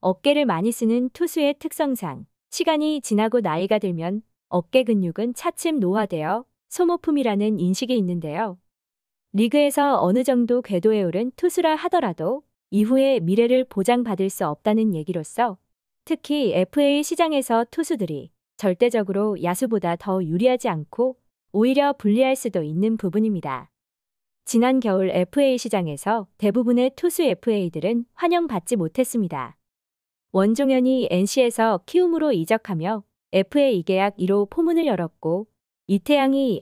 어깨를 많이 쓰는 투수의 특성상 시간이 지나고 나이가 들면 어깨 근육은 차츰 노화되어 소모품이라는 인식이 있는데요. 리그에서 어느 정도 궤도에 오른 투수라 하더라도 이후에 미래를 보장받을 수 없다는 얘기로서 특히 FA 시장에서 투수들이 절대적으로 야수보다 더 유리하지 않고 오히려 불리할 수도 있는 부분입니다. 지난 겨울 FA 시장에서 대부분의 투수 FA들은 환영받지 못했습니다. 원종현이 NC에서 키움으로 이적하며 FA 2계약 1호 포문을 열었고 이태양이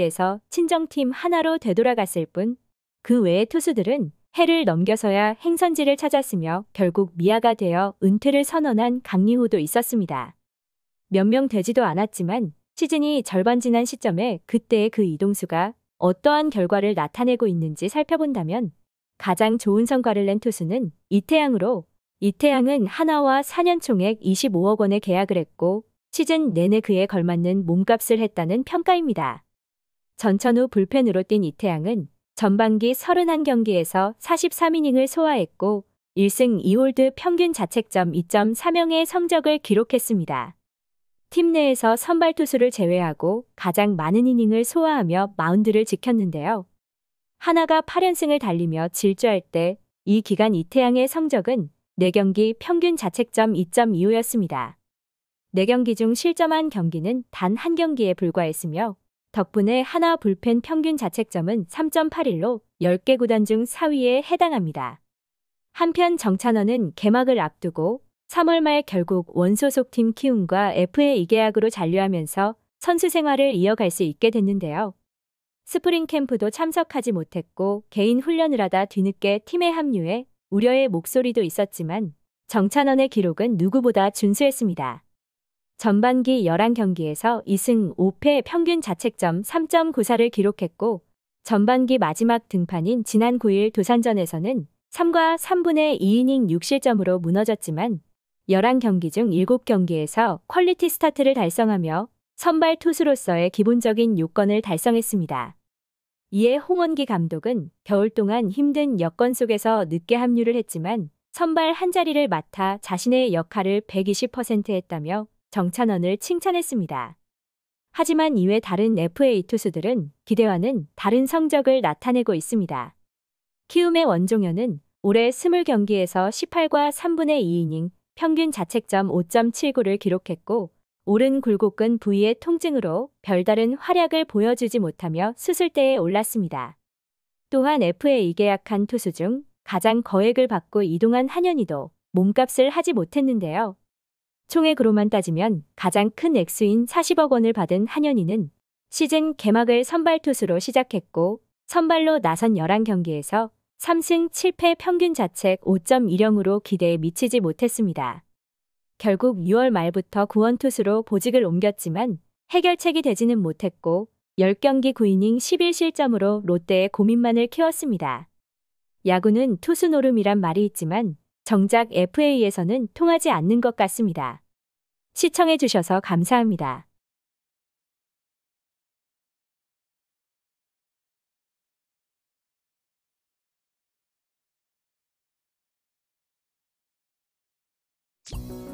SSG에서 친정팀 하나로 되돌아갔을 뿐 그 외의 투수들은 해를 넘겨서야 행선지를 찾았으며 결국 미아가 되어 은퇴를 선언한 강리호도 있었습니다. 몇 명 되지도 않았지만 시즌이 절반 지난 시점에 그때의 그 이동수가 어떠한 결과를 나타내고 있는지 살펴본다면 가장 좋은 성과를 낸 투수는 이태양으로 이태양은 하나와 4년 총액 25억 원의 계약을 했고 시즌 내내 그에 걸맞는 몸값을 했다는 평가입니다. 전천 후 불펜으로 뛴 이태양은 전반기 31경기에서 43이닝을 소화했고 1승 2홀드 평균 자책점 2.3명의 성적을 기록했습니다. 팀 내에서 선발 투수를 제외하고 가장 많은 이닝을 소화하며 마운드를 지켰는데요. 하나가 8연승을 달리며 질주할 때 이 기간 이태양의 성적은 4경기 평균 자책점 2.25였습니다. 4경기 중 실점한 경기는 단 한 경기에 불과했으며 덕분에 하나 불펜 평균 자책점은 3.81로 10개 구단 중 4위에 해당합니다. 한편 정찬원은 개막을 앞두고 3월 말 결국 원소속팀 키움과 FA 2계약으로 잔류하면서 선수 생활을 이어갈 수 있게 됐는데요. 스프링 캠프도 참석하지 못했고 개인 훈련을 하다 뒤늦게 팀에 합류해 우려의 목소리도 있었지만 정찬원의 기록은 누구보다 준수했습니다. 전반기 11경기에서 2승 5패 평균 자책점 3.94를 기록했고 전반기 마지막 등판인 지난 9일 도산전에서는 3과 3분의 2이닝 6실점으로 무너졌지만 11경기 중 7경기에서 퀄리티 스타트를 달성하며 선발 투수로서의 기본적인 요건을 달성했습니다. 이에 홍원기 감독은 겨울 동안 힘든 여건 속에서 늦게 합류를 했지만 선발 한자리를 맡아 자신의 역할을 120% 했다며 정찬원을 칭찬했습니다. 하지만 이외 다른 FA 투수들은 기대와는 다른 성적을 나타내고 있습니다. 키움의 원종현은 올해 20경기에서 18과 3분의 2이닝 평균 자책점 5.79를 기록했고 오른 굴곡근 부위의 통증으로 별다른 활약을 보여주지 못하며 수술대에 올랐습니다. 또한 FA에 계약한 투수 중 가장 거액을 받고 이동한 한현희도 몸값을 하지 못했는데요. 총액으로만 따지면 가장 큰 액수인 40억 원을 받은 한현희는 시즌 개막을 선발 투수로 시작했고 선발로 나선 11경기에서 3승 7패 평균 자책 5.10으로 기대에 미치지 못했습니다. 결국 6월 말부터 구원투수로 보직을 옮겼지만 해결책이 되지는 못했고 10경기 9이닝 11실점으로 롯데의 고민만을 키웠습니다. 야구는 투수 노름이란 말이 있지만 정작 FA에서는 통하지 않는 것 같습니다. 시청해주셔서 감사합니다. you